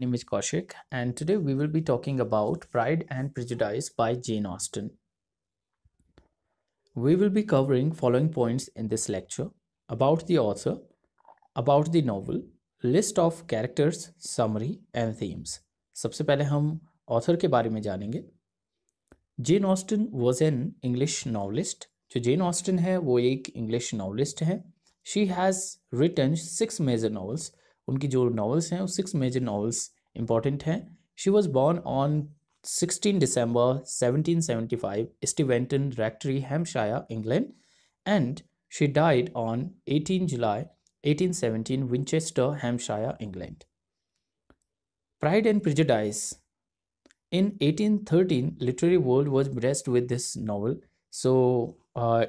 name is Kaushik and today we will be talking about Pride and Prejudice by Jane Austen. We will be covering following points in this lecture about the author, about the novel, list of characters, summary and themes. सबसे पहले हम author के बारे में जानेंगे Jane Austen was an English novelist. जो Jane Austen है वो एक English novelist हैं She has written six major novels. उनकी जो नॉवल्स हैं वो सिक्स मेजर नॉवेल्स इंपॉर्टेंट हैं she was born on sixteen December seventeen seventy five Steventon rectory Hampshire England and she died on eighteen July eighteen seventeen Winchester Hampshire England pride and prejudice in eighteen thirteen literary world was blessed with this novel so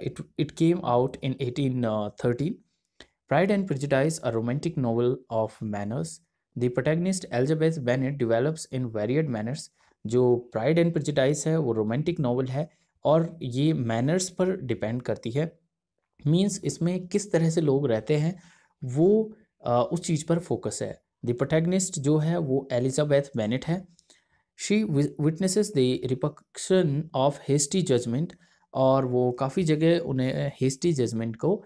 it it came out in eighteen thirteen Pride and Prejudice, a romantic novel of manners, the protagonist Elizabeth Bennet develops in varied manners. जो pride and prejudice है वो romantic novel है और ये manners पर depend करती है means इसमें किस तरह से लोग रहते हैं वो आ, उस चीज़ पर फोकस है द प्रोटैगनिस्ट जो है वो एलिजाबैथ बेनेट है she witnesses the repercussion of hasty judgement और वो काफ़ी जगह उन्हें हेस्टी जजमेंट को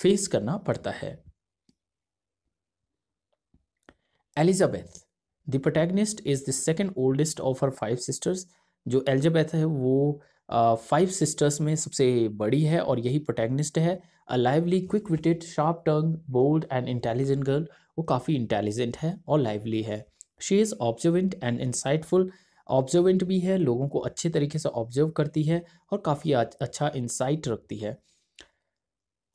फेस करना पड़ता है Elizabeth the protagonist is the second oldest of her five sisters जो एलिजाबेथ है वो फाइव uh, सिस्टर्स में सबसे बड़ी है और यही प्रोटैगनिस्ट है a lively quick witted sharp tongue bold and intelligent girl वो काफ़ी इंटेलिजेंट है और लाइवली है she is observant and insightful observant भी है लोगों को अच्छे तरीके से ऑब्जर्व करती है और काफ़ी अच्छा इंसाइट रखती है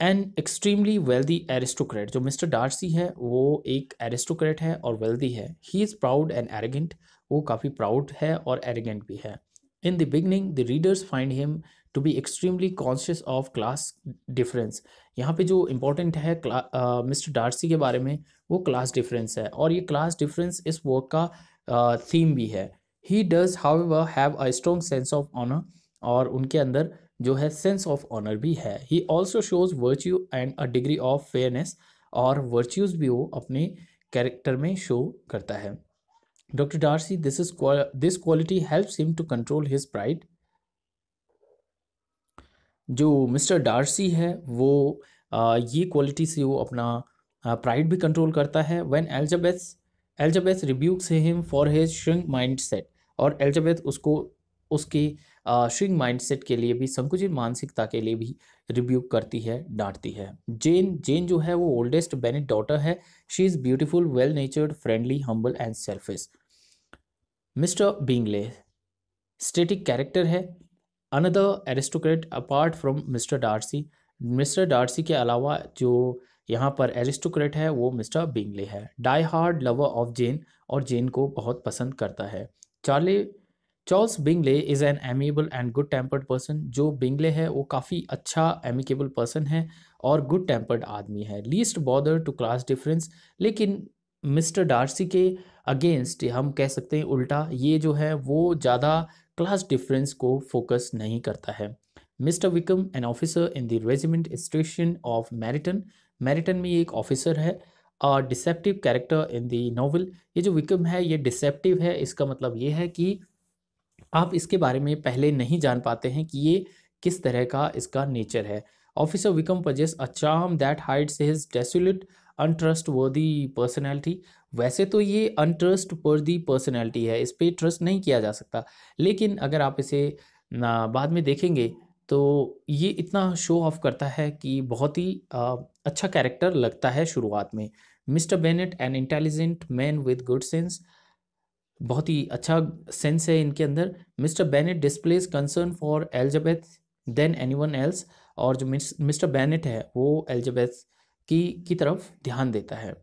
एन एक्सट्रीमली वेल्दी एरिस्टोक्रेट जो मिस्टर डार्सी है वो एक एरिस्टोक्रेट है और वेल्दी है he is proud and arrogant वो काफ़ी प्राउड है और एरेगेंट भी है in the beginning the readers find him to be extremely conscious of class difference यहाँ पे जो इम्पोर्टेंट है मिस्टर डार्सी के बारे में वो क्लास डिफरेंस है और ये क्लास डिफरेंस इस वर्क का थीम भी है he does how have a strong sense of honour और उनके अंदर जो है सेंस ऑफ ऑनर भी है he also shows virtue and a degree of fairness और वर्च्यूज भी वो अपने कैरेक्टर में शो करता है doctor Darcy this is this quality helps him to control his pride जो मिस्टर डार्सी है वो ये क्वालिटी से वो अपना प्राइड भी कंट्रोल करता है when Elizabeth Elizabeth rebukes him for his shrink mind set और एल्जाबेथ उसको उसके श्रिंग माइंडसेट के लिए भी संकुचित मानसिकता के लिए भी रिब्यू करती है डांटती है जेन जेन जो है वो ओल्डेस्ट बेनिट डॉटर है she is beautiful well natured friendly humble and selfish mister Bingley static character है another aristocrat apart from mister Darcy mister Darcy के अलावा जो यहाँ पर एरिस्टोक्रेट है वो मिस्टर बिंगले है die hard lover of Jane और जेन को बहुत पसंद करता है Charlie Charles Bingley is an amiable and good tempered person जो बिंगले है वो काफ़ी अच्छा एमिकेबल पर्सन है और गुड टेम्पर्ड आदमी है least border to class difference लेकिन मिस्टर डार्सी के अगेंस्ट हम कह सकते हैं उल्टा ये जो है वो ज़्यादा क्लास डिफरेंस को फोकस नहीं करता है mister Wickham an officer in the regiment station of Meryton Meryton में ये एक ऑफिसर है deceptive character in the novel ये जो विकम है ये डिसेप्टिव है इसका मतलब ये है कि आप इसके बारे में पहले नहीं जान पाते हैं कि ये किस तरह का इसका नेचर है officer Wickham possesses a charm that hides his desolate untrustworthy personality वैसे तो ये अनट्रस्ट वर्दी पर्सनैलिटी है इस पर ट्रस्ट नहीं किया जा सकता लेकिन अगर आप इसे बाद में देखेंगे तो ये इतना शो ऑफ करता है कि बहुत ही अच्छा कैरेक्टर लगता है शुरुआत में mister Bennet an intelligent man with good sense बहुत ही अच्छा सेंस है इनके अंदर mister Bennet displays concern for Elizabeth than one else और जो मिस्टर बैनेट है वो एल्जबेथ की की तरफ ध्यान देता है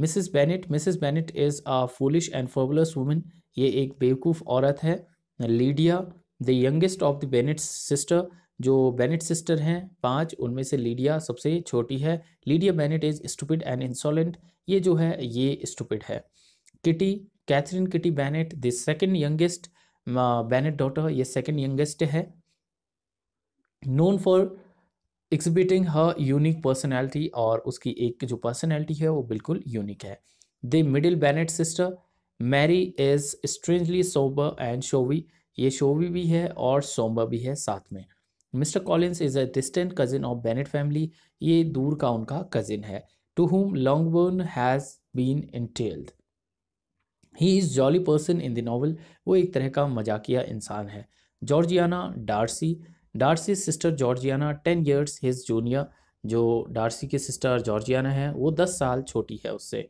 Mrs Bennet Mrs Bennet is a foolish and frivolous women ये एक बेवकूफ़ औरत है Lydia the youngest of the Bennet sister जो बेनेट सिस्टर हैं पांच उनमें से लीडिया सबसे छोटी है Lydia Bennet is stupid and insolent ये जो है ये स्टूपिड है Kitty Catherine Kitty Bennet the second youngest Bennet daughter ये सेकेंड यंगेस्ट है known for exhibiting her unique personality और उसकी एक जो पर्सनैलिटी है वो बिल्कुल यूनिक है the middle Bennet sister Mary is strangely sober and showy ये शोवी भी है और सोम्बर भी है साथ में mister Collins is a distant cousin of Bennet family ये दूर का उनका कजिन है to whom Longbourn has been entailed he is jolly person in the novel वो एक तरह का मजाकिया इंसान है Georgiana Darcy Darcy sister Georgiana ten years his junior जो डार्सी की सिस्टर जॉर्जियाना है वो दस साल छोटी है उससे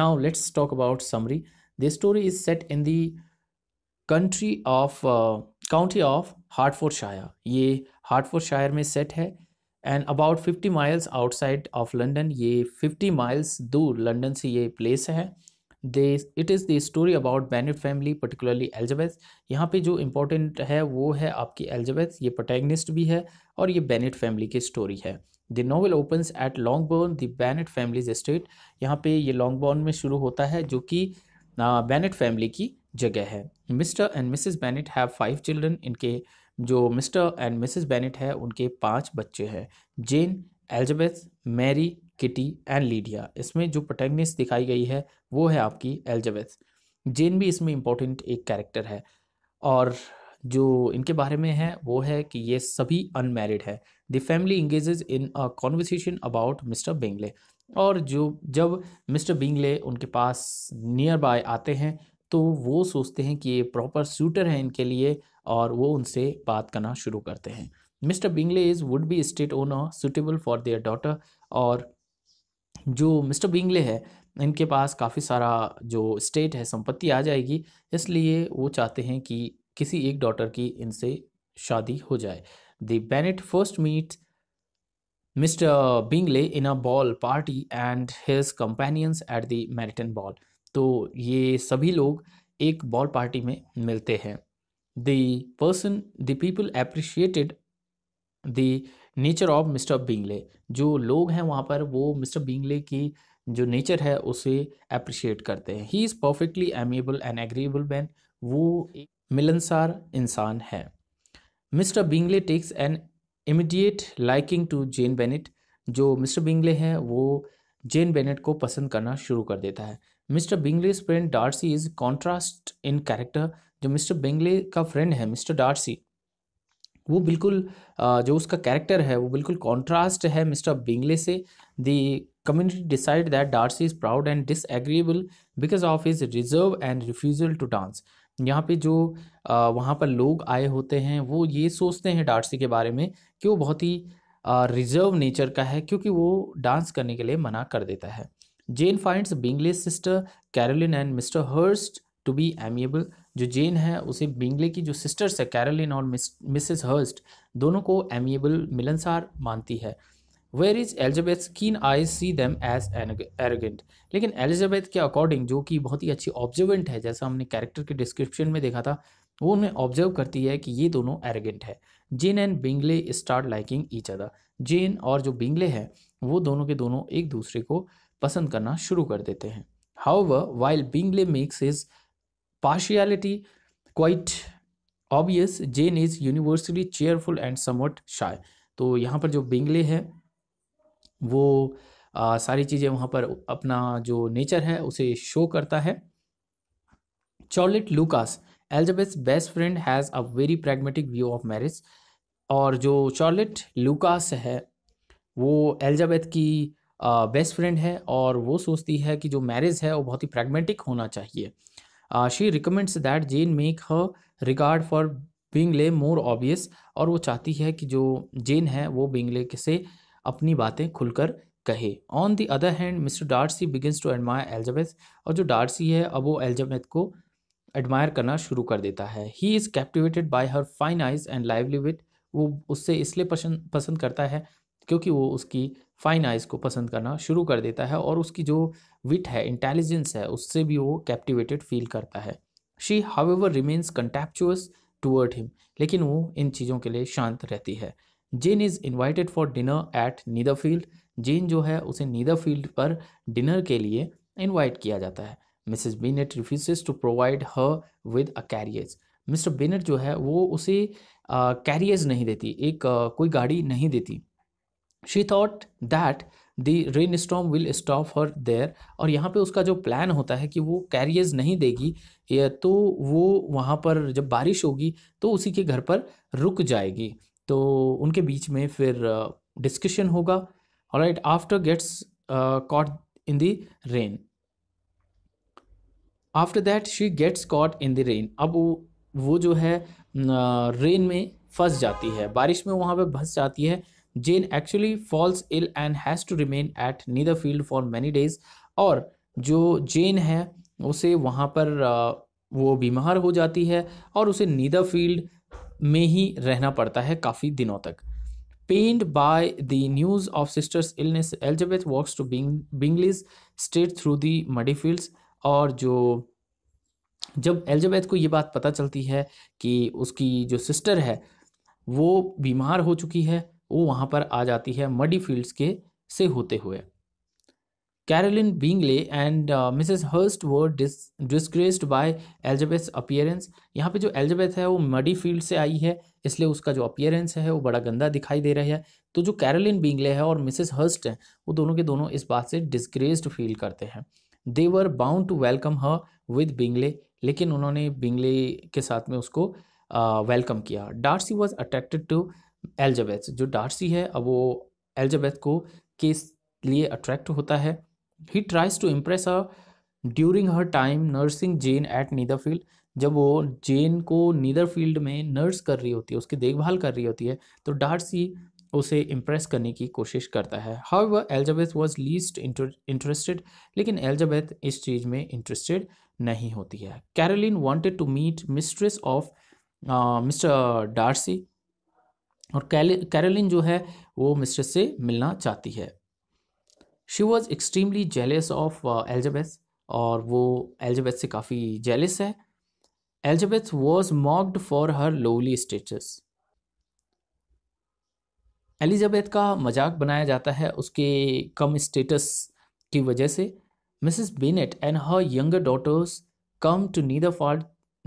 now let's talk about summary the story is set in the country of county of Hertfordshire ये शायर में सेट है and about fifty miles outside of London ये फिफ्टी माइल्स दूर लंडन से ये प्लेस है they it is the story about Bennet family particularly Elizabeth यहाँ पे जो इम्पोर्टेंट है वो है आपकी एल्जबेथ ये प्रोटैगनिस्ट भी है और ये बैनिट फैमिली की स्टोरी है the novel opens at Longbourn the Bennet family's estate यहाँ पे ये लॉन्गबोर्न में शुरू होता है जो कि बैनिट फैमिली की जगह है mister and Mrs Bennet have five children इनके जो मिस्टर एंड मिसेस बेनेट है उनके पांच बच्चे हैं Jane Elizabeth Mary Kitty and Lydia इसमें जो प्रोटेगनिस्ट दिखाई गई है वो है आपकी एल्जबेथ जेन भी इसमें इम्पोर्टेंट एक कैरेक्टर है और जो इनके बारे में है वो है कि ये सभी अनमेरिड है the family engages in a conversation about mister Bingley और जो जब मिस्टर बिंगले उनके पास नियर बाय आते हैं तो वो सोचते हैं कि ये प्रॉपर सूटर है इनके लिए और वो उनसे बात करना शुरू करते हैं mister Bingley is would be estate owner suitable for their daughter और जो मिस्टर बिंगले है इनके पास काफ़ी सारा जो स्टेट है संपत्ति आ जाएगी इसलिए वो चाहते हैं कि किसी एक डॉटर की इनसे शादी हो जाए the Bennet first meet mister Bingley in a ball party and his companions at the Meryton ball तो ये सभी लोग एक बॉल पार्टी में मिलते हैं the person the people appreciated the nature of mister bingley जो लोग हैं वहाँ पर वो मिस्टर bingley की जो नेचर है उसे appreciate करते हैं he is perfectly amiable and agreeable man वो ek मिलनसार इंसान है mister bingley takes an immediate liking to Jane bennett जो मिस्टर bingley hai वो जेन बेनेट को पसंद करना शुरू कर देता है mister Bingley's friend Darcy is contrast in character जो मिस्टर बेंगले का फ्रेंड है मिस्टर डार्सी वो बिल्कुल जो उसका कैरेक्टर है वो बिल्कुल कॉन्ट्रास्ट है मिस्टर बेंगले से the community decide that Darcy is proud and disagreeable because of his reserve and refusal to dance यहाँ पे जो वहाँ पर लोग आए होते हैं वो ये सोचते हैं डार्सी के बारे में कि वो बहुत ही रिजर्व नेचर का है क्योंकि वो डांस करने के लिए मना कर देता है Jane finds Bingley sister Caroline and mister Hurst to be amiable जो जेन है उसे बिंगले की जो सिस्टर्स है कैरोलिन और मिसेस हर्स्ट दोनों को एमिएबल मिलनसार मानती है where is Elizabeth keen I see them as arrogant लेकिन एलिजाबेथ के अकॉर्डिंग जो कि बहुत ही अच्छी ऑब्जर्वेंट है जैसा हमने कैरेक्टर के डिस्क्रिप्शन में देखा था वो उन्हें ऑब्जर्व करती है कि ये दोनों एरोगेंट है Jane and Bingley start liking each other Jane और जो बिंगले हैं वो दोनों के दोनों एक दूसरे को पसंद करना शुरू कर देते हैं how while Bingley makes his partiality quite obvious Jane is universally cheerful and somewhat shy तो यहाँ पर जो बिंगले है वो आ, सारी चीज़ें वहाँ पर अपना जो नेचर है उसे शो करता है Charlotte Lucas Elizabeth best friend has a very pragmatic view of marriage और जो चॉर्लेट लुकास है वो एल्जाबेथ की बेस्ट फ्रेंड है और वो सोचती है कि जो मैरिज है वो बहुत ही प्रैग्मेटिक होना चाहिए ah, she recommends that Jane make her regard for Bingley more obvious और वो चाहती है कि जो जेन है वो बिंगले से अपनी बातें खुलकर कहे on the other hand mister Darcy begins to admire Elizabeth और जो डार्सी है अब वो एल्जाबेथ को एडमायर करना शुरू कर देता है he is captivated by her fine eyes and wit वो उससे इसलिए पसंद पसंद करता है क्योंकि वो उसकी फाइन आइज को पसंद करना शुरू कर देता है और उसकी जो विट है इंटेलिजेंस है उससे भी वो कैप्टिवेटेड फील करता है she however remains contemptuous toward him लेकिन वो इन चीज़ों के लिए शांत रहती है Jane is invited for dinner at Netherfield Jane जो है उसे नीदरफील्ड पर डिनर के लिए इन्वाइट किया जाता है Mrs Bennet refuse to provide her with a carriers mister Bennet जो है वो उसे uh, नहीं देती एक uh, कोई गाड़ी नहीं देती she thought that the rain storm will stop her there और यहाँ पे उसका जो प्लान होता है कि वो कैरियर्स नहीं देगी या तो वो वहाँ पर जब बारिश होगी तो उसी के घर पर रुक जाएगी तो उनके बीच में फिर डिस्कशन होगा और right after gets caught in the rain after that she gets caught in the rain अब वो वो जो है रेन में फंस जाती है बारिश में वहाँ पे फंस जाती है Jane actually falls ill and has to remain at Netherfield for many days और जो जेन है उसे वहाँ पर वो बीमार हो जाती है और उसे फील्ड में ही रहना पड़ता है काफ़ी दिनों तक pained by the news of sister's illness Elizabeth walks to Bingley's estate through the muddy fields और जो जब एलिजाबेथ को ये बात पता चलती है कि उसकी जो सिस्टर है वो बीमार हो चुकी है वो वहाँ पर आ जाती है मडी फील्ड्स के से होते हुए Caroline Bingley and Mrs Hurst Hurst dis distressed by by appearance यहाँ पे जो एलिजाबेथ है वो मडी फील्ड से आई है इसलिए उसका जो अपियरेंस है वो बड़ा गंदा दिखाई दे रहा है तो जो कैरोलिन बिंगले है और मिसेस हर्स्ट हैं वो दोनों के दोनों इस बात से डिस्क्रेस्ड फील करते हैं they were bound to welcome her with Bingley लेकिन उन्होंने बिंगले के साथ में उसको वेलकम uh, किया Darcy was attracted to Elizabeth जो डार्सी है अब वो एल्जाबैथ को के लिए अट्रैक्ट होता है he tries to impress a during her time nursing Jane at Netherfield जब वो जेन को नीदरफील्ड में नर्स कर रही होती है उसकी देखभाल कर रही होती है तो डार्सी उसे इम्प्रेस करने की कोशिश करता है हाउ वह एल्जाबेथ वॉज लीस्ट इंटरेस्टेड लेकिन एल्जाबैथ इस चीज़ में इंटरेस्टेड नहीं होती है Caroline wanted to meet mistress of mister Darcy और कैरोलिन जो है वो मिस्टर से मिलना चाहती है she was extremely jealous of Elizabeth और वो एल्जाबेथ से काफ़ी जेलस है Elizabeth was mocked for her lowly status Elizabeth का मजाक बनाया जाता है उसके कम स्टेटस की वजह से Mrs Bennet and her younger daughters come to nether fault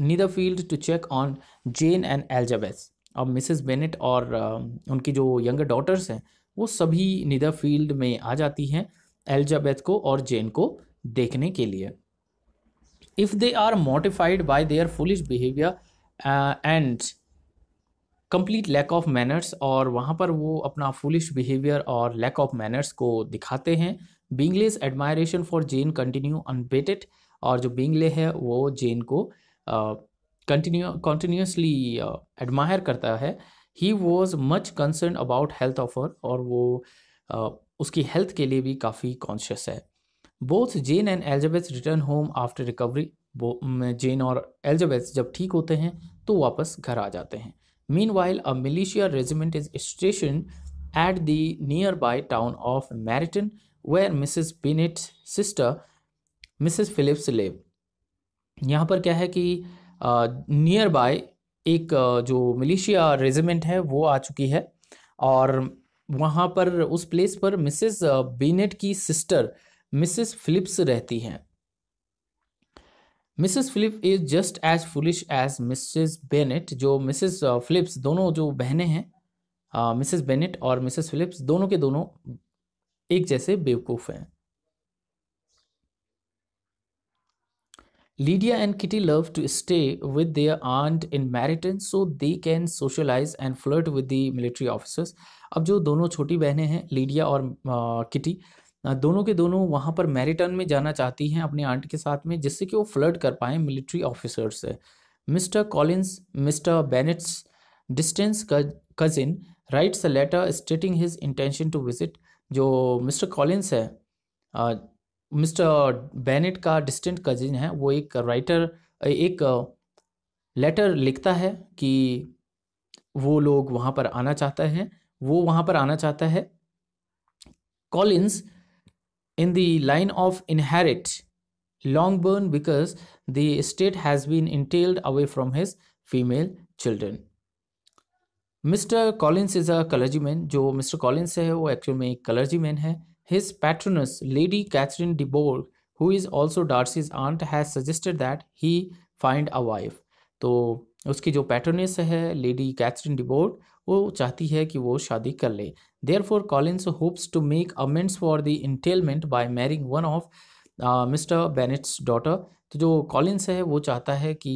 Netherfield to check on Jane and Elizabeth अब मिसेस बेनेट और उनकी जो यंगर डॉटर्स हैं वो सभी निदा फील्ड में आ जाती हैं एलजाबैथ को और जेन को देखने के लिए if they are mortified by their foolish behaviour and complete lack of manners और वहाँ पर वो अपना फुलिश बिहेवियर और लैक ऑफ मैनर्स को दिखाते हैं Bingley's admiration for Jane continue unabated और जो बिंगले है वो जेन को uh, कंटिन्यू कॉन्टीन्यूसली एडमायर करता है he was much concern about health of her और वो uh, उसकी हेल्थ के लिए भी काफ़ी कॉन्शियस है both Jane and Elizabeth return home after recovery Jane और एल्जाबेथ जब ठीक होते हैं तो वापस घर आ जाते हैं meanwhile a militia regiment is station at the nearby town of Meryton where Mrs Bennet sister Mrs Phillips live यहाँ पर क्या है कि नियर बाय एक जो मिलिशिया रेजिमेंट है वो आ चुकी है और वहाँ पर उस प्लेस पर मिसेस बीनेट की सिस्टर मिसेस फिलिप्स रहती हैं Mrs Philip is just as foolish as Mrs Bennet जो मिसेस फिलिप्स दोनों जो बहनें हैं मिसेस बेनेट और मिसेस फिलिप्स दोनों के दोनों एक जैसे बेवकूफ़ हैं Lydia and Kitty love to stay with their aunt in मैरिटन so they can socialize and flirt with the military officers. अब जो दोनों छोटी बहनें हैं लीडिया और किटी दोनों के दोनों वहाँ पर मैरिटन में जाना चाहती हैं अपने आंट के साथ में जिससे कि वो फ्लर्ट कर पाएँ मिलिट्री ऑफिसर्स से mister Collins mister Bennet's distance cousin writes a letter stating his intention to visit जो मिस्टर कॉलिन्स है मिस्टर बेनेट का डिस्टेंट कजिन है वो एक राइटर एक लेटर लिखता है कि वो लोग वहाँ पर आना चाहता है वो वहाँ पर आना चाहता है Collins the line of inherit Longbourn because the state has been entailed away from his female children mister Collins is a clergyman जो मिस्टर कॉलिंस है वो एक्चुअल में एक कलर्जी मैन है His patroness, Lady Catherine de Bourgh, who is also Darcy's aunt, has suggested that he find a wife. तो उसकी जो पैटर्नेस है लेडी कैथरीन डिबोर्ड वो चाहती है कि वो शादी कर ले there for Collins hopes to make amends for the entailment by marrying one of mister Bennet's daughter तो जो कॉलिन्स है वो चाहता है कि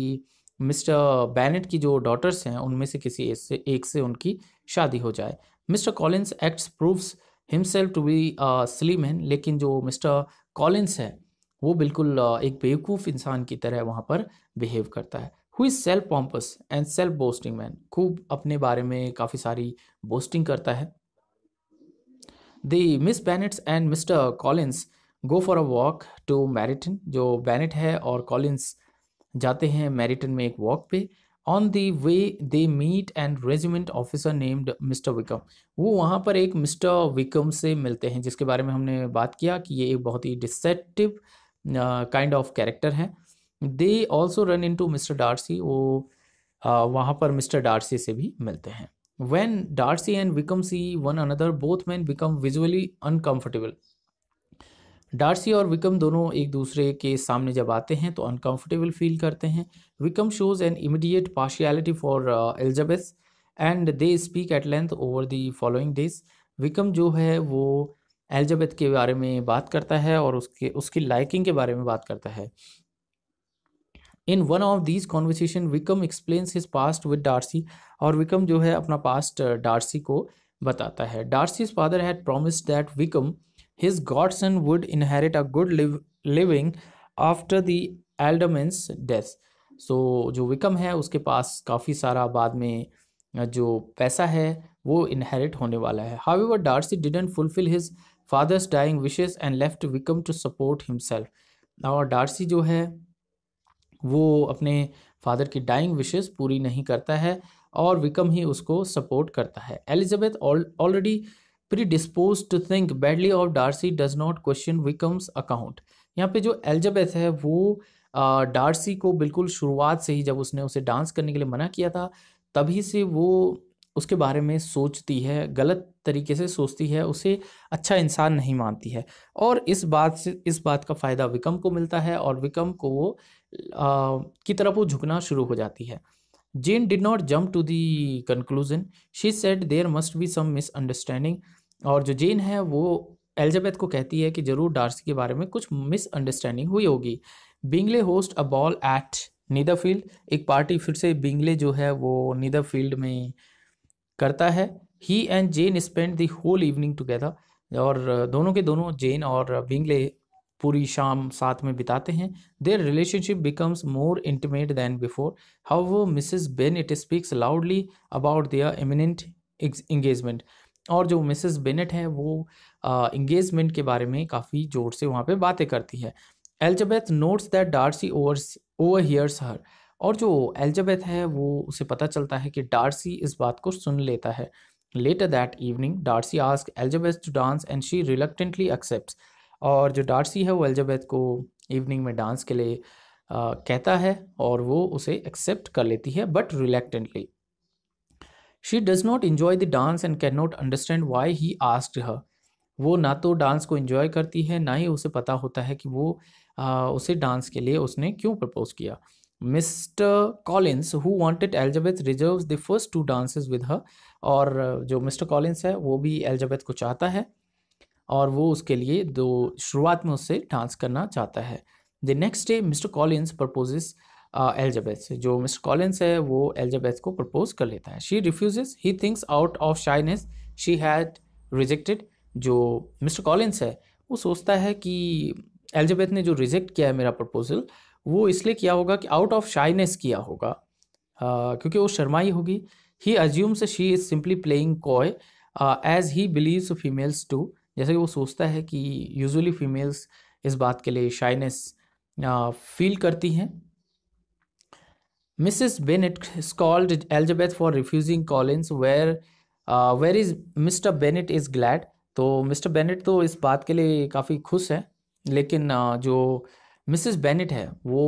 मिस्टर बैनेट की जो डॉटर्स हैं उनमें से किसी एक से उनकी शादी हो जाए mister Collins acts proves himself to be sly man लेकिन जो मिस्टर कॉलिन्स है वो बिल्कुल uh, एक बेवकूफ़ इंसान की तरह वहाँ पर बिहेव करता है who is self pompous and self boasting man खूब अपने बारे में काफ़ी सारी बोस्टिंग करता है the miss Bennets and mister Collins go for a walk to Meryton जो बैनेट है और कॉलिन्स जाते हैं मैरिटन में एक वॉक पे on the way they meet and regiment officer named mister Wickham वो वहाँ पर एक मिस्टर विक्रम से मिलते हैं जिसके बारे में हमने बात किया कि ये एक बहुत ही डिसेप्टिव काइंड ऑफ कैरेक्टर है they also run into mister Darcy वो uh, वहाँ पर मिस्टर डार्सी से भी मिलते हैं when Darcy and Wickham see one another both man become visually uncomfortable Darcy और विकम दोनों एक दूसरे के सामने जब आते हैं तो अनकंफर्टेबल फील करते हैं Wickham shows an immediate partiality for Elizabeth and they speak at length over the following days Wickham जो है वो एलिजबेथ के बारे में बात करता है और उसके उसकी लाइकिंग के बारे में बात करता है in one of these conversation Wickham explains his past with Darcy और विकम जो है अपना पास्ट uh, डार्सी को बताता है Darcy's father had promised that Wickham His godson would inherit a good liv- living after the elderman's death so जो Wickham है उसके पास काफ़ी सारा बाद में जो पैसा है वो इनहेरिट होने वाला है however Darcy didn't fulfil his father's dying wishes and left Wickham to support himself और डार्सी जो है वो अपने फादर की डाइंग विशेज पूरी नहीं करता है और विकम ही उसको सपोर्ट करता है Elizabeth already all, predispose to think badly of Darcy does not question Wickham's account यहाँ पे जो एल्जबेथ है वो डार्सी को बिल्कुल शुरुआत से ही जब उसने उसे डांस करने के लिए मना किया था तभी से वो उसके बारे में सोचती है गलत तरीके से सोचती है उसे अच्छा इंसान नहीं मानती है और इस बात से इस बात का फ़ायदा विकम को मिलता है और विकम को वो आ, की तरफ वो झुकना शुरू हो जाती है Jane did not jump to the conclusion she said there must be some misunderstanding और जो जेन है वो एलिजाबेथ को कहती है कि ज़रूर डार्सी के बारे में कुछ मिसअंडरस्टैंडिंग हुई होगी Bingley host a ball at Netherfield field एक पार्टी फिर से बिंगले जो है वो नीदरफील्ड फील्ड में करता है he and Jane spend the whole evening together और दोनों के दोनों जेन और बिंगले पूरी शाम साथ में बिताते हैं their relationship becomes more intimate than before how Mrs Bennet speaks loudly about their imminent engagement और जो मिसेस बेनेट है वो इंगेजमेंट के बारे में काफ़ी ज़ोर से वहाँ पे बातें करती है Elizabeth notes that Darcy over overhears her और जो एल्जबेथ है वो उसे पता चलता है कि डार्सी इस बात को सुन लेता है later that evening Darcy ask Elizabeth to dance and she reluctantly accept और जो डार्सी है वो एल्जबेथ को इवनिंग में डांस के लिए आ, कहता है और वो उसे एक्सेप्ट कर लेती है but reluctantly she does not enjoy the dance and can not understand why he asked her वो ना तो डांस को इन्जॉय करती है ना ही उसे पता होता है कि वो आ, उसे डांस के लिए उसने क्यों प्रपोज किया mister Collins who wanted Elizabeth reserve the first two dances with her और जो मिस्टर कॉलिंस है वो भी एलिजाबेथ को चाहता है और वो उसके लिए दो शुरुआत में उससे डांस करना चाहता है the next day mister Collins proposes से जो मिस्टर कॉलिन्स है वो एल्जाबेथ को प्रपोज कर लेता है she refuse he thinks out of shyness she had rejected जो मिस्टर कॉलिन्स है वो सोचता है कि एल्जाबेथ ने जो रिजेक्ट किया है मेरा प्रपोजल वो इसलिए किया होगा कि आउट ऑफ शाइनेस किया होगा uh, क्योंकि वो शर्माई होगी he assumes she is simply playing coy as he believes females to जैसे कि वो सोचता है कि यूजुअली फीमेल्स इस बात के लिए शाइनेस फील करती हैं Mrs. Bennett scolded Elizabeth for refusing Collins where where is mister Bennett is glad तो मिस्टर बेनेट तो इस बात के लिए काफ़ी खुश है लेकिन uh, जो मिसेस बेनेट है वो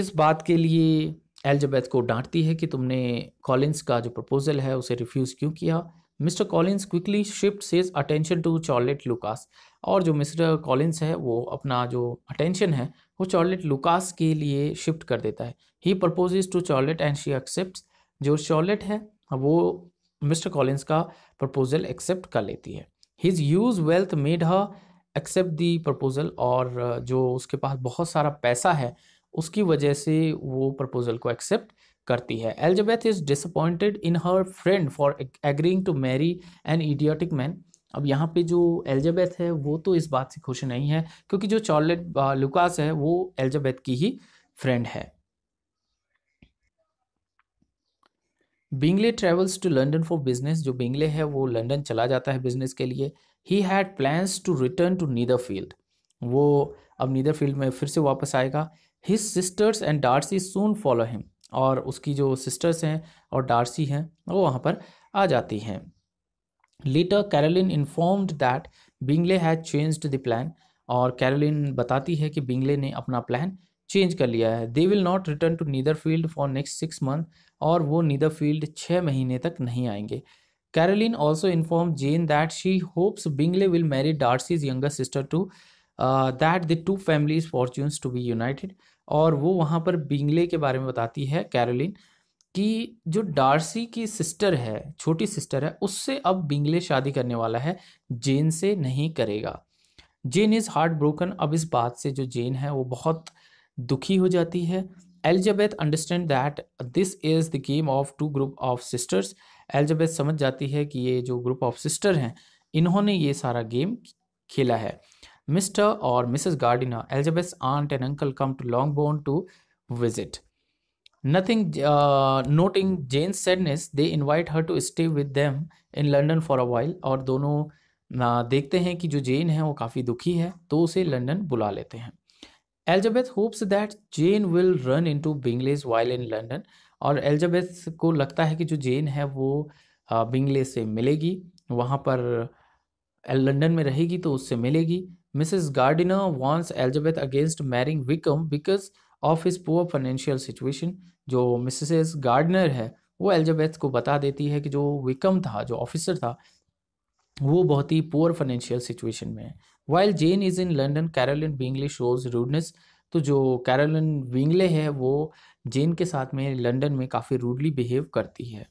इस बात के लिए एलजबैथ को डांटती है कि तुमने कॉलिंस का जो प्रपोज़ल है उसे रिफ्यूज़ क्यों किया mister Collins quickly shift his attention to Charlotte Lucas और जो मिस्टर कॉलिन्स है वो अपना जो अटेंशन है वो चार्लेट लुकास के लिए शिफ्ट कर देता है he proposes to Charlotte and she accept जो चार्लेट है वो मिस्टर कॉलिन्स का प्रपोजल एक्सेप्ट कर लेती है his huge wealth made her accept the proposal और जो उसके पास बहुत सारा पैसा है उसकी वजह से वो प्रपोजल को एक्सेप्ट करती है Elizabeth is disappointed in her friend for agreeing to marry an idiotic man अब यहाँ पे जो एलिजाबेथ है वो तो इस बात से खुश नहीं है क्योंकि जो चार्लेट लुकास है वो एलिजाबेथ की ही फ्रेंड है Bingley travels to London for business जो बिंगले है वो लंडन चला जाता है बिजनेस के लिए he had plans to return to Netherfield वो अब नीदर फील्ड में फिर से वापस आएगा his sisters and Darcy soon follow him और उसकी जो सिस्टर्स हैं और डार्सी हैं वो वहाँ पर आ जाती हैं later Caroline informed that Bingley has changed the plan और कैरोलिन बताती है कि बिंगले ने अपना प्लान चेंज कर लिया है they will not return to Netherfield for next six month और वो नीदर फील्ड छः महीने तक नहीं आएंगे Caroline also inform Jane that she hopes Bingley will marry Darcy's younger sister to that the two families fortunes to be united और वो वहाँ पर बिंगले के बारे में बताती है कैरोलिन कि जो डार्सी की सिस्टर है छोटी सिस्टर है उससे अब बिंगले शादी करने वाला है जेन से नहीं करेगा जेन इज़ हार्ट ब्रोकन अब इस बात से जो जेन है वो बहुत दुखी हो जाती है Elizabeth understand that this is the game of two group of sisters Elizabeth समझ जाती है कि ये जो ग्रुप ऑफ सिस्टर हैं इन्होंने ये सारा गेम खेला है Mr. or Mrs. Gardiner, Elizabeth's aunt and uncle come to Longbourn to visit. Nothing, uh, noting Jane's sadness, they invite her to stay with them in London for a while और दोनों ना देखते हैं कि जो Jane है वो काफ़ी दुखी है तो उसे लंदन बुला लेते हैं Elizabeth hopes that Jane will run into Bingleys while in London और एलिजाबेथ को लगता है कि जो जेन है वो बिंगलेज से मिलेगी वहाँ पर लंदन में रहेगी तो उससे मिलेगी Mrs. Gardiner warns Elizabeth against marrying Wickham because of his poor financial situation. जो मिसेस गार्डनर है वो एलिजाबेथ को बता देती है कि जो विकम था जो ऑफिसर था वो बहुत ही पुअर फाइनेंशियल सिचुएशन में है while Jane is in London Caroline Bingley shows rudeness तो जो कैरोलिन विंगले है वो जेन के साथ में लंदन में काफ़ी रूडली बिहेव करती है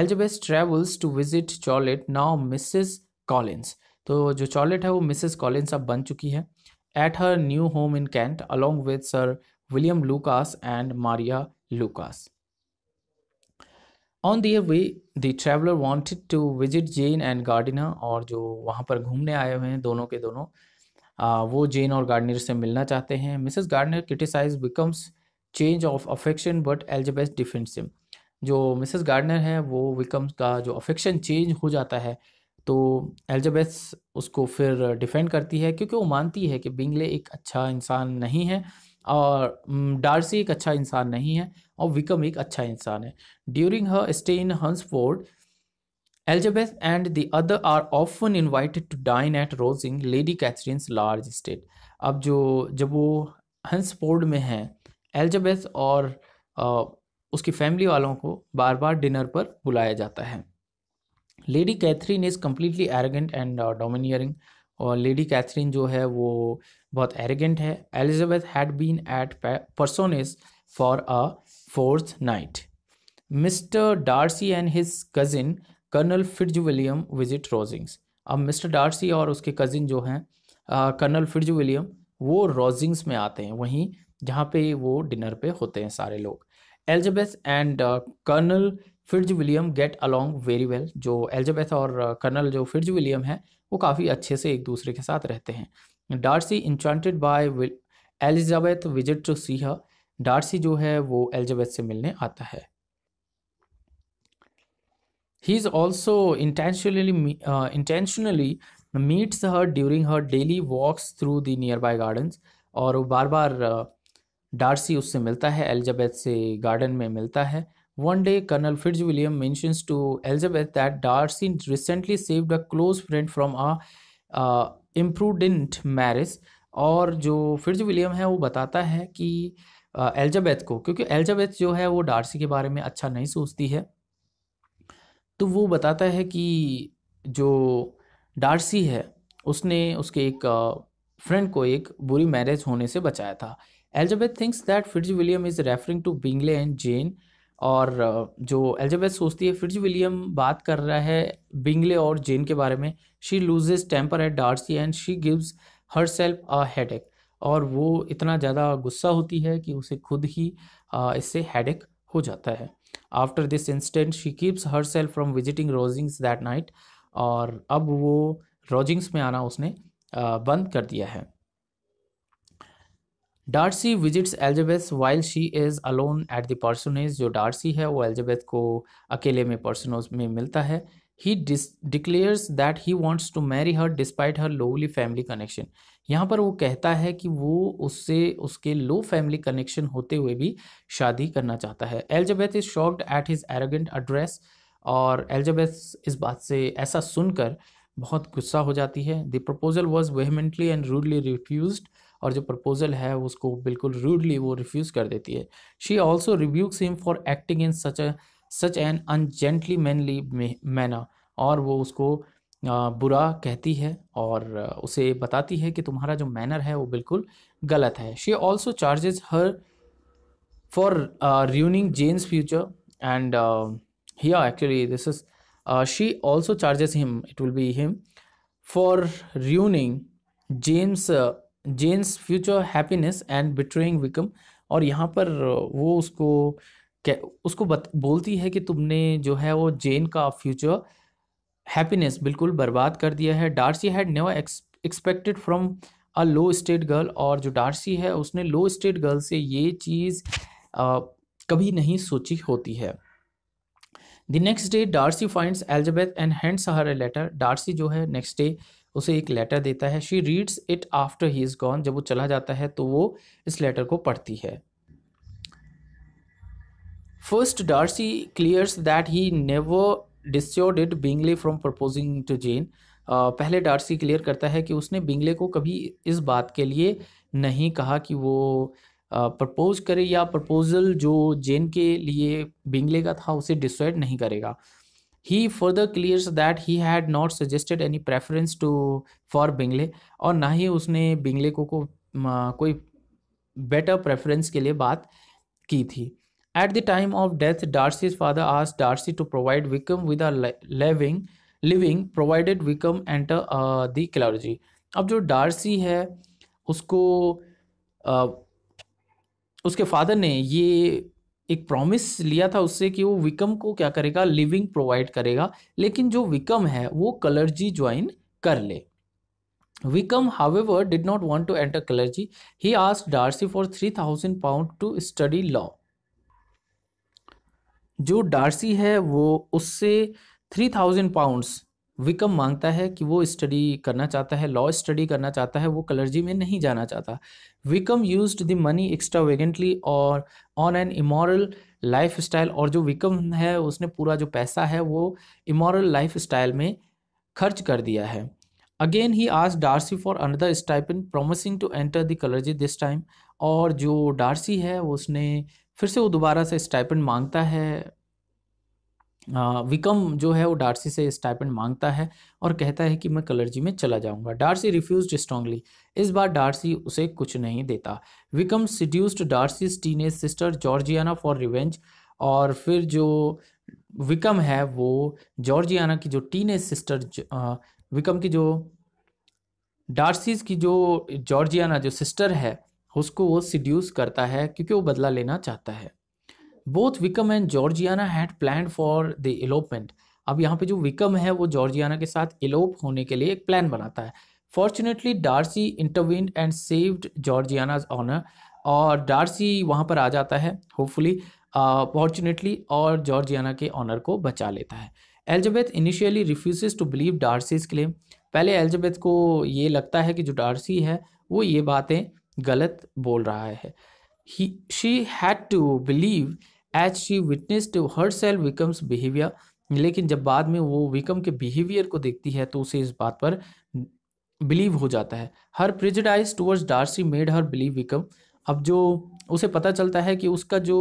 Elizabeth travels to visit Charlotte now Mrs Collins तो जो चॉलेट है वो मिसेस कॉलिंस अब बन चुकी है at her new home in Kent along with sir William Lucas and Maria Lucas on their way the traveller wanted to visit Jane and Gardiner और जो वहाँ पर घूमने आए हुए हैं दोनों के दोनों आ, वो जेन और गार्डनर से मिलना चाहते हैं Mrs Gardiner criticize Wickham's change of affection but Elizabeth defensive जो मिसेस गार्डनर है वो विकम्स का जो अफेक्शन चेंज हो जाता है तो एल्जाबेथ उसको फिर डिफेंड करती है क्योंकि वो मानती है कि बिंगले एक अच्छा इंसान नहीं है और डार्सी एक अच्छा इंसान नहीं है और विकम एक अच्छा इंसान है during her stay in Hunsford Elizabeth and the other are often invited to dine at Rosings lady Catherine's large state अब जो जब वो हंसफोर्ड में हैं एल्जाबेथ और आ, उसकी फैमिली वालों को बार बार डिनर पर बुलाया जाता है lady Catherine is completely arrogant and domineering और लेडी कैथरीन जो है वो बहुत एरोगेंट है Elizabeth had been at parsonage for a fortnight mister Darcy and his cousin colonel Fitzwilliam visit Rosings अब मिस्टर डार्सी और उसके cousin जो हैं कर्नल फिट्ज विलियम वो रोजिंग्स में आते हैं वहीं जहाँ पे वो डिनर पे होते हैं सारे लोग Elizabeth and colonel Fitzwilliam get along very well जो एल्जबेथ और कर्नल जो फिट्ज विलियम है वो काफ़ी अच्छे से एक दूसरे के साथ रहते हैं Darcy enchanted by Elizabeth visit to see her Darcy जो है वो एलिजाबेथ से मिलने आता है he is also intentionally intentionally meets her during her daily walks through the nearby gardens और वो बार बार डार्सी उससे मिलता है एलिजाबेथ से गार्डन में मिलता है One day, Colonel Fitzwilliam mentions to Elizabeth that Darcy recently saved a close friend from a uh, imprudent marriage और जो फिट्ज विलियम है वो बताता है कि एल्जाबेथ uh, को क्योंकि एल्जाबेथ जो है वो डार्सी के बारे में अच्छा नहीं सोचती है तो वो बताता है कि जो डार्सी है उसने उसके एक फ्रेंड uh, को एक बुरी मैरिज होने से बचाया था Elizabeth thinks that Fitzwilliam is referring to Bingley and Jane और जो एलिजाबेथ सोचती है फ्रिज विलियम बात कर रहा है बिंगले और जेन के बारे में she loses temper at Darcy and she gives herself a head और वो इतना ज़्यादा गुस्सा होती है कि उसे खुद ही इससे हेड हो जाता है after this instant she keeps herself from visiting Rosings that night और अब वो रोजिंग्स में आना उसने बंद कर दिया है Darcy visits Elizabeth while she is alone at the parsonage जो डार्सी है वो एल्जेबेथ को अकेले में पर्सनोज में मिलता है he declares that he wants to marry her despite her lowly family connection यहाँ पर वो कहता है कि वो उससे उसके लो फैमिली कनेक्शन होते हुए भी शादी करना चाहता है Elizabeth is shocked at his arrogant address और एल्जेबेथ इस बात से ऐसा सुनकर बहुत गुस्सा हो जाती है the proposal was vehemently and rudely refuse और जो प्रपोजल है उसको बिल्कुल रूडली वो रिफ्यूज़ कर देती है she also rebukes him for acting in such such an ungentlemanly manner और वो उसको बुरा कहती है और उसे बताती है कि तुम्हारा जो मैनर है वो बिल्कुल गलत है she also charges her for ruining Jane's future and he yeah actually this is uh, she also charges him it will be him for Jane's future happiness and betraying Wickham और यहाँ पर वो उसको उसको बत, बोलती है कि तुमने जो है वो जेन का फ्यूचर हैप्पीनेस बिल्कुल बर्बाद कर दिया है Darcy had never expected from a low state girl और जो डार्सी है उसने लो स्टेट गर्ल से ये चीज़ कभी नहीं सोची होती है the next day Darcy finds Elizabeth and hands her a letter Darcy जो है नेक्स्ट डे उसे एक लेटर देता है she reads it after he is gone जब वो चला जाता है तो वो इस लेटर को पढ़ती है first Darcy clears that he never dissuaded Bingley from proposing to Jane पहले डार्सी क्लियर करता है कि उसने बिंगले को कभी इस बात के लिए नहीं कहा कि वो प्रपोज करे या प्रपोजल जो जेन के लिए बिंगले का था उसे डिसाइड नहीं करेगा He further clears that he had not suggested any preference to for Bingley और ना ही उसने बिंगले को, को आ, कोई बेटर प्रेफरेंस के लिए बात की थी at the time of death Darcy's father ask Darcy to provide Wickham with a living living provided Wickham enter the clergy अब जो डार्सी है उसको आ, uh, उसके फादर ने ये एक प्रॉमिस लिया था उससे कि वो विकम को क्या करेगा लिविंग प्रोवाइड करेगा लेकिन जो विकम है वो कलर्जी ज्वाइन कर ले Wickham, did not want to enter clergy he ask Darcy for three thousand pound to study law जो डार्सी है वो उससे थ्री थाउजेंड पाउंड्स विकम मांगता है कि वो स्टडी करना चाहता है लॉ स्टडी करना चाहता है वो कलर्जी में नहीं जाना चाहता Wickham use the money extravagantly और on an immoral life style और जो विकम है उसने पूरा जो पैसा है वो इमोरल लाइफ स्टाइल में खर्च कर दिया है अगेन ही आज Darcy for another stipend promising to enter the clergy this time और जो डार्सी है उसने फिर से वो दोबारा से स्टाइपेंड मांगता है विकम जो है वो डार्सी से स्टाइपेंड मांगता है और कहता है कि मैं कलर्जी में चला जाऊंगा डार्सी रिफ्यूज स्ट्रांगली इस बार डार्सी उसे कुछ नहीं देता Wickham seduced Darcy as sister Georgiana for revenge और फिर जो विकम है वो जॉर्जियाना की जो एज सिस्टर विकम की जो डार्सीज की जो जॉर्जियाना जो सिस्टर है उसको वो सिड्यूस करता है क्योंकि वो बदला लेना चाहता है both Wickham and Georgiana had plan for the elopement अब यहाँ पे जो विकम है वो जॉर्जियाना के साथ एलोप होने के लिए एक प्लान बनाता है fortunately Darcy intervene and saved Georgiana's honour और डार्सी वहाँ पर आ जाता है होपफुली फॉर्चुनेटली uh, और जॉर्जियाना के ऑनर को बचा लेता है Elizabeth initially refuse to believe Darcy's claim पहले एल्जबेथ को ये लगता है कि जो डार्सी है वो ये बातें गलत बोल रहा है he, she had to believe as she witnessed herself Wickham's behavior लेकिन जब बाद में वो विकम के बिहेवियर को देखती है तो उसे इस बात पर बिलीव हो जाता है her prejudice towards Darcy made her believe Wickham अब जो उसे पता चलता है कि उसका जो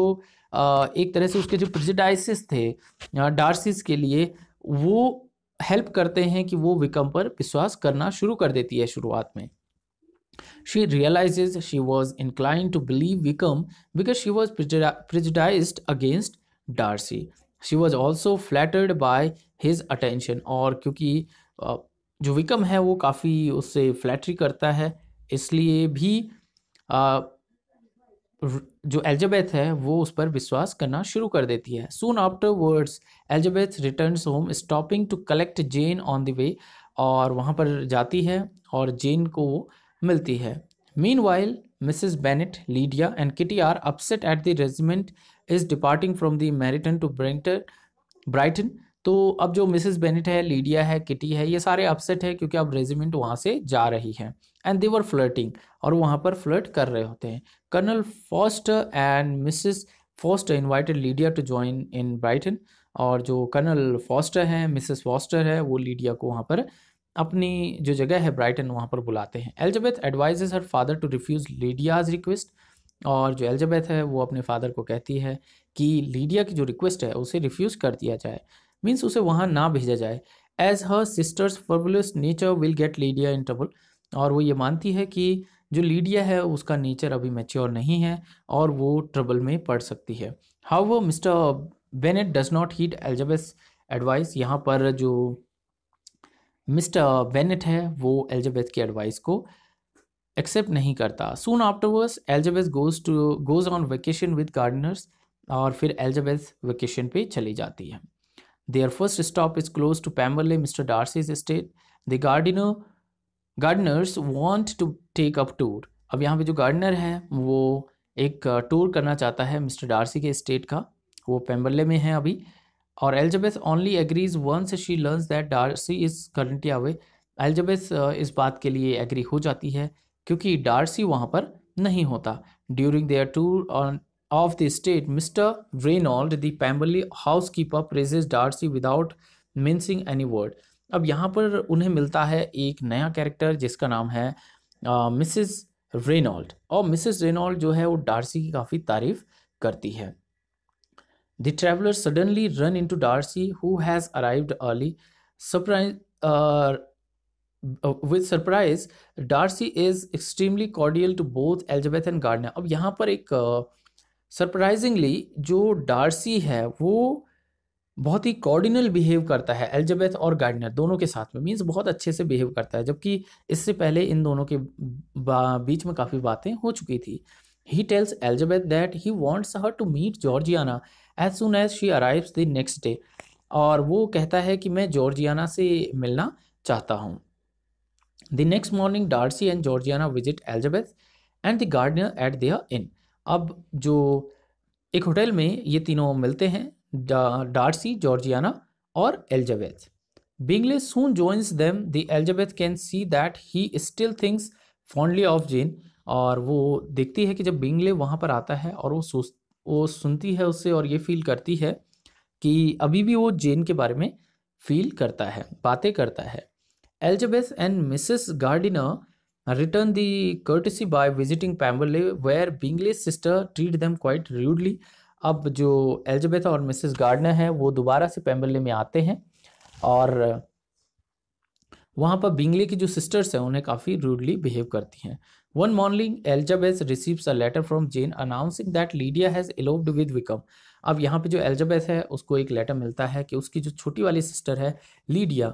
एक तरह से उसके जो प्रिजडाइसिस थे डार्सिस के लिए वो हेल्प करते हैं कि वो विकम पर विश्वास करना शुरू कर देती है शुरुआत में She realizes she was inclined to believe Vikram because she was prejudiced against Darcy. She was also flattered by his attention और क्योंकि जो विकम है वो काफ़ी उससे फ्लैटरी करता है इसलिए भी जो एल्जाबेथ है वो उस पर विश्वास करना शुरू कर देती है soon afterwards Elizabeth return home stopping to collect Jane on the way और वहाँ पर जाती है और जेन को वो मिलती है meanwhile Mrs Bennet Lydia and Kitty are upset at the regiment is departing from the Meryton to Brighton Brighton तो अब जो मिसिस बेनेट है लीडिया है किटी है ये सारे अपसेट है क्योंकि अब रेजिमेंट वहाँ से जा रही है एंड देवर फ्लर्टिंग और वहाँ पर फ्लर्ट कर रहे होते हैं Colonel Foster and Mrs Foster invited Lydia to join in Brighton और जो कर्नल फॉस्टर हैं मिसेस फॉस्टर है वो लीडिया को वहाँ पर अपनी जो जगह है ब्राइटन वहाँ पर बुलाते हैं Elizabeth advises her father to refuse Lydia's request और जो एलज़बेथ है वो अपने फादर को कहती है कि लीडिया की जो रिक्वेस्ट है उसे रिफ्यूज़ कर दिया जाए मीन्स उसे वहाँ ना भेजा जाए as her sister's frivolous nature will get Lydia in trouble और वो ये मानती है कि जो लीडिया है उसका नेचर अभी मेच्योर नहीं है और वो ट्रबल में पड़ सकती है however Mr Bennet does not heed Elizabeth's advice यहाँ पर जो मिस्टर बेनेट है वो एल्जेबेथ की एडवाइस को एक्सेप्ट नहीं करता soon afterwards Elizabeth goes to goes on vacation with Gardiners और फिर एल्जेबेथ वेकेशन पे चली जाती है their first stop is close to Pemberley Mr Darcy's estate the Gardiner Gardiners want to take up tour अब यहाँ पे जो गार्डनर है वो एक टूर करना चाहता है मिस्टर डार्सी के स्टेट का वो पेम्बरले में है अभी और Elizabeth only agrees once she learn that Darcy is currently away Elizabeth इस बात के लिए एग्री हो जाती है क्योंकि डार्सी वहाँ पर नहीं होता during their tour on of the estate Mr Reynold the Pemberley housekeeper praises Darcy without mincing any word अब यहाँ पर उन्हें मिलता है एक नया कैरेक्टर जिसका नाम है मिसिस uh, रेनॉल्ड और मिसिस रेनॉल्ड जो है वो डार्सी की काफ़ी तारीफ करती है The travelers suddenly run into Darcy, who has arrived early. Surprise, uh, uh, with surprise, Darcy is extremely cordial to both Elizabeth and Gardner. अब यहाँ पर एक सरप्राइजिंगली uh, जो डार्सी है वो बहुत ही कॉर्डिनल बिहेव करता है एल्जबेथ और गार्डनर दोनों के साथ में मीन्स बहुत अच्छे से बिहेव करता है जबकि इससे पहले इन दोनों के बीच में काफ़ी बातें हो चुकी थी he tells Elizabeth that he wants her to meet Georgiana as soon as she arrives the next day और वो कहता है कि मैं जॉर्जियाना से मिलना चाहता हूँ the next morning Darcy and Georgiana visit Elizabeth and the Gardiner at their inn अब जो एक होटल में ये तीनों मिलते हैं डार्सी जॉर्जियाना और Elizabeth Bingley soon joins them the Elizabeth can see that he still thinks fondly of Jane और वो देखती है कि जब बिंगले वहाँ पर आता है और वो सोच वो सुनती है उससे और ये फील करती है कि अभी भी वो जेन के बारे में फील करता है बातें करता है Elizabeth and Mrs Gardiner return the courtesy by visiting Pemberley where Bingley sister treat them quite rudely अब जो एल्जबेथ और मिसेस गार्डनर हैं वो दोबारा से पैम्बले में आते हैं और वहाँ पर बिंगले की जो सिस्टर्स हैं उन्हें काफ़ी रूडली बिहेव करती हैं One morning, Elizabeth receives a letter from Jane announcing that Lydia has eloped with Vikram. अब यहाँ पे जो एलिजाबेथ है उसको एक लेटर मिलता है कि उसकी जो छोटी वाली सिस्टर है लीडिया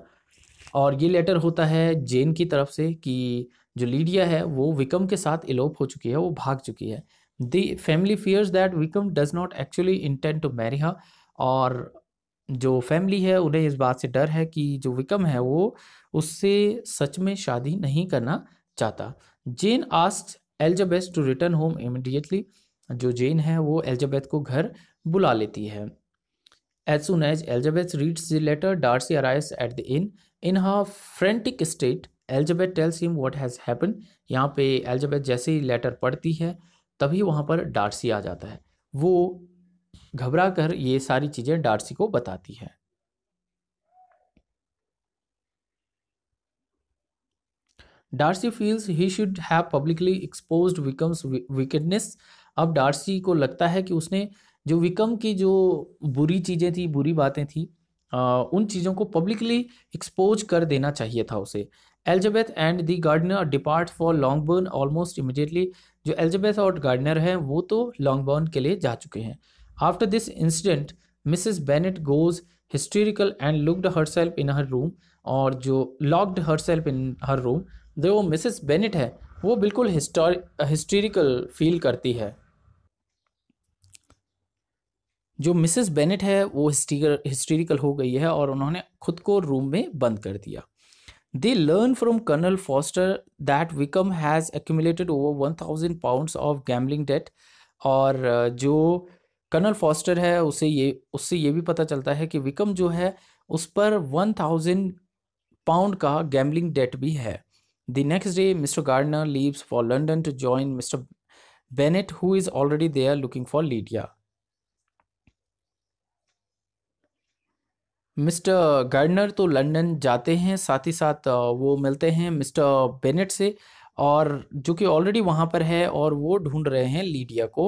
और ये लेटर होता है जेन की तरफ से कि जो लीडिया है वो विकम के साथ इलोप हो चुकी है वो भाग चुकी है the family fears that Wickham does not actually intend to marry her और जो फैमिली है उन्हें इस बात से डर है कि जो विकम है वो उससे सच में शादी नहीं करना चाहता Jane ask Elizabeth to return home immediately जो जेन है वो एल्जाबेथ को घर बुला लेती है as soon as Elizabeth reads the letter Darcy arrives at the inn in a frantic state Elizabeth tells him what has happen यहाँ पे एल्जाबेथ जैसे ही लेटर पढ़ती है तभी वहाँ पर डार्सी आ जाता है वो घबरा कर ये सारी चीज़ें डार्सी को बताती है Darcy feels he should have publicly expose Wickham's wickedness अब डार्सी को लगता है कि उसने जो विकम की जो बुरी चीज़ें थी बुरी बातें थी आ, उन चीज़ों को पब्लिकली एक्सपोज कर देना चाहिए था उसे Elizabeth and the Gardiner depart for Longbourn almost immediately जो एल्जबेथ और गार्डनर हैं वो तो लॉन्गबर्न के लिए जा चुके हैं after this incident Mrs Bennet goes hysterical and locked herself in her room और जो locked herself in her room जो मिसेस बेनिट है वो बिल्कुल हिस्टोरिकल फील करती है जो मिसेस बेनेट है वो हिस्टोरिकल हो गई है और उन्होंने खुद को रूम में बंद कर दिया they learn from Colonel Foster that Wickham has accumulated over one thousand pounds of gambling debt और uh, जो कर्नल फॉस्टर है उसे ये उससे ये भी पता चलता है कि विकम जो है उस पर वन थाउजेंड पाउंड का गैमलिंग डेट भी है The next day, Mr. Gardner leaves for London to join Mr. Bennett, who is already there looking for Lydia. Mr Gardiner तो लंदन जाते हैं साथ ही साथ वो मिलते हैं मिस्टर बेनेट से और जो कि ऑलरेडी वहाँ पर है और वो ढूंढ रहे हैं लीडिया को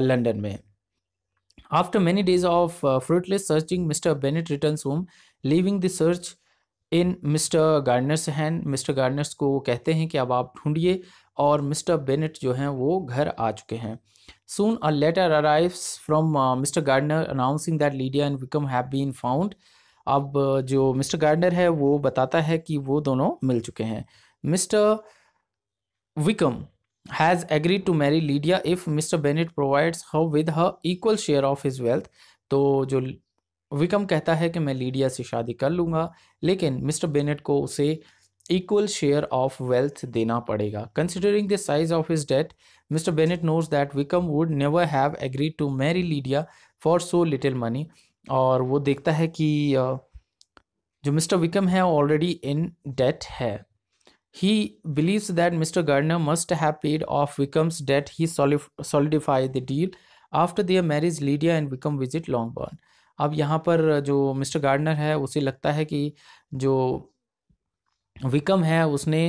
लंदन में after many days of fruitless searching Mr Bennet returns home leaving the search in Mr Gardiners हैं मिस्टर गार्डनर्स को कहते हैं कि अब आप ढूंढिए और मिस्टर बेनेट जो हैं वो घर आ चुके हैं soon a letter arrives from Mr Gardiner announcing that Lydia and Wickham have been found अब uh, जो मिस्टर गार्डनर है वो बताता है कि वो दोनों मिल चुके हैं Mr Wickham has agreed to marry Lydia if Mr Bennet provides her with her equal share of his wealth तो जो विकम कहता है कि मैं लीडिया से शादी कर लूँगा लेकिन मिस्टर बेनेट को उसे इक्वल शेयर ऑफ वेल्थ देना पड़ेगा considering the size of his debt Mr Bennet knows that Wickham would never have agreed to marry Lydia for so little money और वो देखता है कि जो मिस्टर विकम है ऑलरेडी इन डेट है he believes that Mr Gardiner must have paid off Wickham's debt he solidify the deal after their marriage Lydia and Wickham visit Longbourn अब यहाँ पर जो मिस्टर गार्डनर है उसे लगता है कि जो विकम है उसने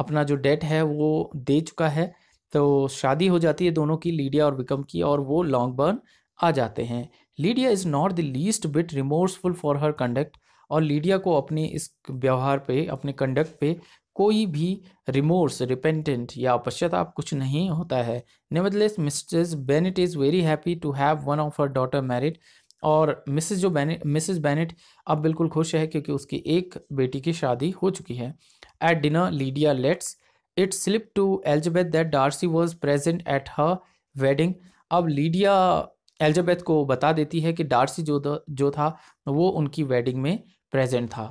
अपना जो डेट है वो दे चुका है तो शादी हो जाती है दोनों की लीडिया और विकम की और वो लॉन्ग बर्न आ जाते हैं Lydia is not the least bit remorseful for her conduct और लीडिया को अपने इस व्यवहार पे अपने कंडक्ट पे कोई भी रिमोर्स रिपेंटेंट या पश्चाताप कुछ नहीं होता है nevertheless Mrs Bennet is very happy to have one of her daughter married और मिसेज जो बैनेट मिसिज बैनेट अब बिल्कुल खुश है क्योंकि उसकी एक बेटी की शादी हो चुकी है at dinner Lydia lets it slip to Elizabeth that Darcy was present at her wedding अब लीडिया एल्जबेथ को बता देती है कि डार्सी जो जो था वो उनकी वेडिंग में प्रेजेंट था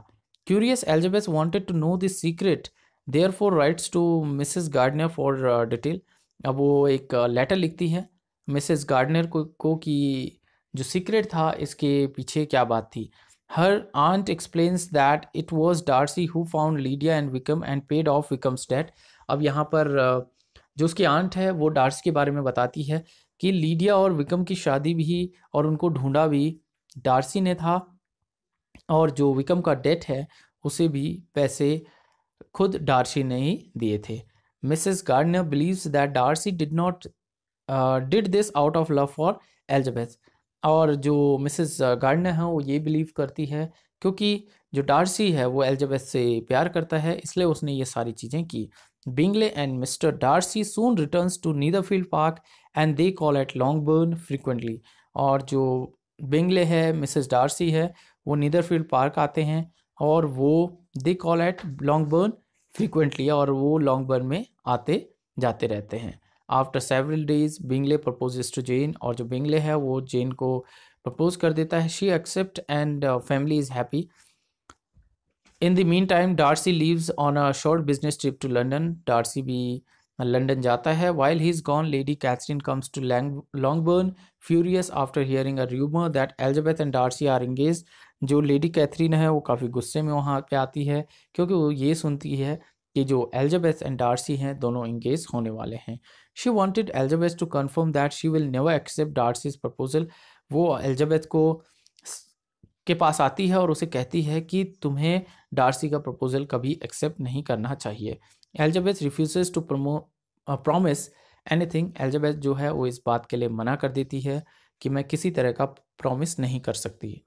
curious Elizabeth wanted to know this secret therefore writes to Mrs Gardiner for detail अब वो एक लेटर uh, लिखती है मिसेस गार्डनर को, को कि जो सीक्रेट था इसके पीछे क्या बात थी her aunt explains that it was Darcy who found Lydia and Wickham and paid off Wickham's debt अब यहाँ पर जो उसकी आंट है वो डार्सी के बारे में बताती है कि लीडिया और विकम की शादी भी और उनको ढूंढा भी डार्सी ने था और जो विकम का डेट है उसे भी पैसे खुद डार्सी ने ही दिए थे Mrs Gardiner believes that Darcy did not did this out of love for Elizabeth और जो मिसेस गार्डनर हैं वो ये बिलीव करती है क्योंकि जो डार्सी है वो एल्जबेथ से प्यार करता है इसलिए उसने ये सारी चीज़ें की Bingley and Mr Darcy soon returns to Netherfield Park and they call at Longbourn frequently और जो बिंगले है मिसेस डार्सी है वो नीदरफील्ड पार्क आते हैं और वो they call at Longbourn frequently और वो लॉन्ग बर्न में आते जाते रहते हैं after several days Bingley propose to Jane और जो बिंगले है वो जेन को प्रपोज कर देता है she accept and family is happy in the meantime Darcy leaves on a short business trip to London Darcy भी लंडन uh, जाता है while he is gone Lady Catherine comes to Long Longbourn furious after hearing a rumour that Elizabeth and Darcy are engage जो Lady Catherine है वो काफ़ी गुस्से में वहाँ पे आती है क्योंकि वो ये सुनती है कि जो एलिजाबेथ एंड डार्सी हैं दोनों इंगेज होने वाले हैं she wanted Elizabeth to confirm that she will never accept Darcy's proposal वो एल्जाबेथ को के पास आती है और उसे कहती है कि तुम्हें डार्सी का प्रपोजल कभी एक्सेप्ट नहीं करना चाहिए Elizabeth refuses to promo promise anything Elizabeth जो है वो इस बात के लिए मना कर देती है कि मैं किसी तरह का प्रॉमिस नहीं कर सकती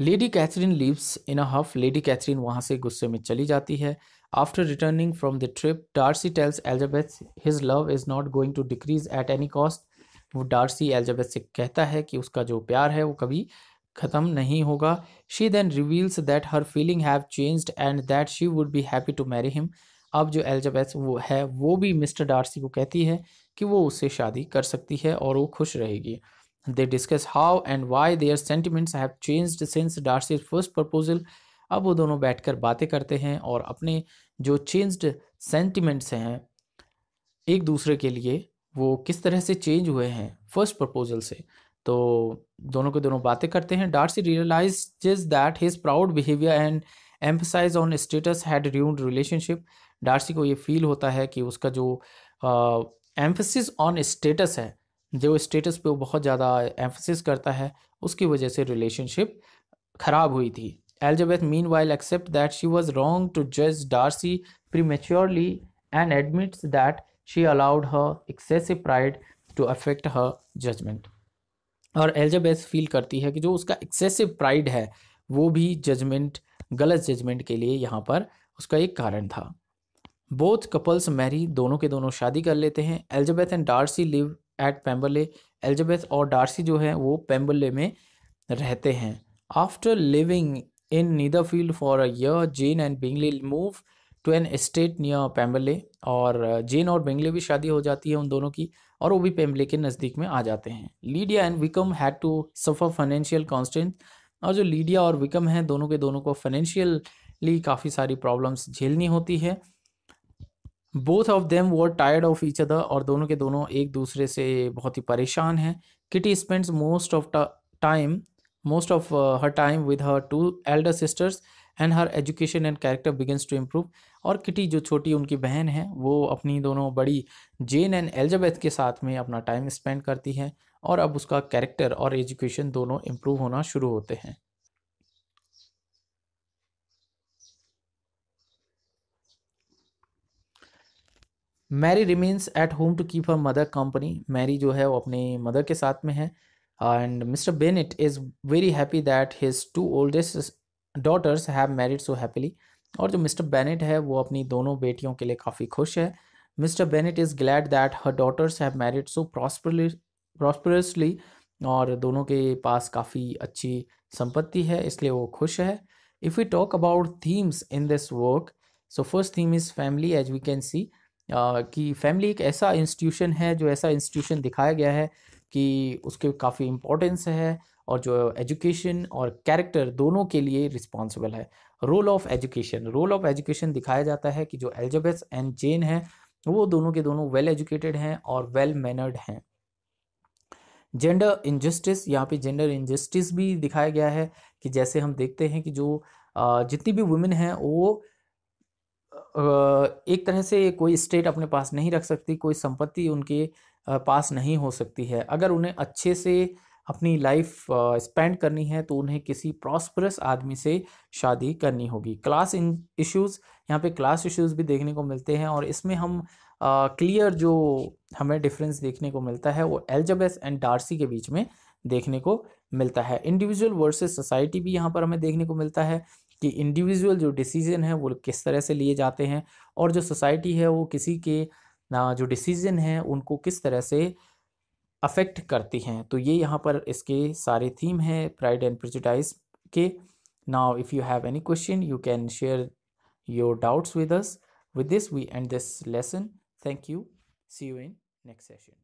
Lady Catherine leaves in a huff Lady Catherine वहाँ से गुस्से में चली जाती है after returning from the trip Darcy tells Elizabeth his love is not going to decrease at any cost वो डार्सी एल्जाबेथ से कहता है कि उसका जो प्यार है वो कभी ख़त्म नहीं होगा she then reveals that her feeling have changed and that she would be happy to marry him अब जो एल्जाबेथ वो है वो भी मिस्टर डार्सी को कहती है कि वो उससे शादी कर सकती है और वो खुश रहेगी They discuss how and why their sentiments have changed since Darcy's first proposal. अब वो दोनों बैठकर बातें करते हैं और अपने जो चेंज्ड सेंटिमेंट्स हैं एक दूसरे के लिए वो किस तरह से चेंज हुए हैं फर्स्ट प्रपोजल से तो दोनों के दोनों बातें करते हैं Darcy realize that his proud behaviour and emphasize on status had ruined relationship Darcy को ये फील होता है कि उसका जो एम्फसिस ऑन स्टेटस है जो स्टेटस पे वो बहुत ज़्यादा एम्फोसिस करता है उसकी वजह से रिलेशनशिप खराब हुई थी Elizabeth meanwhile accept that she was wrong to जज Darcy prematurely and admits that she allowed her excessive pride to affect her judgement और एलजबेथ फील करती है कि जो उसका एक्सेसिव प्राइड है वो भी जजमेंट गलत जजमेंट के लिए यहाँ पर उसका एक कारण था बोथ कपल्स मैरी दोनों के दोनों शादी कर लेते हैं Elizabeth and Darcy live at Pemberley Elizabeth और डार्सी जो है वो पेम्बले में रहते हैं after living in Netherfield for a year Jane and Bingley move to an estate near Pemberley और जेन uh, और बिंगले भी शादी हो जाती है उन दोनों की और वो भी पेम्बले के नज़दीक में आ जाते हैं Lydia and Wickham had to suffer financial constant और जो लीडिया और विकम हैं दोनों के दोनों को फाइनेंशियली काफ़ी सारी प्रॉब्लम्स झेलनी होती है बोथ ऑफ देम वो टायर्ड ऑफ ईच अदर और दोनों के दोनों एक दूसरे से बहुत ही परेशान हैं Kitty spends most of time most of her time with her two elder sisters and her education and character begins to improve और किटी जो छोटी उनकी बहन है वो अपनी दोनों बड़ी जेन एंड एलिजाबेथ के साथ में अपना टाइम स्पेंड करती है और अब उसका कैरेक्टर और एजुकेशन दोनों इम्प्रूव होना शुरू होते हैं Mary remains at home to keep her mother company Mary जो है वो अपने मदर के साथ में है and mister Bennet is very happy that his two oldest daughters have married so happily और जो मिस्टर बेनेट है वो अपनी दोनों बेटियों के लिए काफ़ी खुश है mister Bennet is glad that her daughters have married so prosperously prosperously और दोनों के पास काफ़ी अच्छी संपत्ति है इसलिए वो खुश है if you talk about themes in this work so first theme is family as we can see कि फैमिली एक ऐसा इंस्टीट्यूशन है जो ऐसा इंस्टीट्यूशन दिखाया गया है कि उसके काफ़ी इम्पोर्टेंस है और जो एजुकेशन और कैरेक्टर दोनों के लिए रिस्पॉन्सिबल है role of education role of education दिखाया जाता है कि जो एल्जबेस एंड जेन है वो दोनों के दोनों वेल एजुकेटेड हैं और वेल मैनर्ड हैं जेंडर इनजस्टिस यहाँ पे जेंडर इनजस्टिस भी दिखाया गया है कि जैसे हम देखते हैं कि जो जितनी भी वुमेन हैं वो एक तरह से कोई स्टेट अपने पास नहीं रख सकती कोई संपत्ति उनके पास नहीं हो सकती है अगर उन्हें अच्छे से अपनी लाइफ स्पेंड करनी है तो उन्हें किसी प्रॉस्परस आदमी से शादी करनी होगी क्लास इन इश्यूज़ यहाँ पे क्लास इश्यूज़ भी देखने को मिलते हैं और इसमें हम क्लियर जो हमें डिफरेंस देखने को मिलता है वो एल्जबेस एंड डार्सी के बीच में देखने को मिलता है इंडिविजुअल वर्सेस सोसाइटी भी यहाँ पर हमें देखने को मिलता है कि इंडिविजुअल जो डिसीज़न है वो किस तरह से लिए जाते हैं और जो सोसाइटी है वो किसी के जो डिसीज़न है उनको किस तरह से अफेक्ट करती हैं तो ये यहाँ पर इसके सारे थीम हैं प्राइड एंड प्रिजुडाइज के now if you have any question you can share your doubts with us with this we end this lesson thank you see you in next session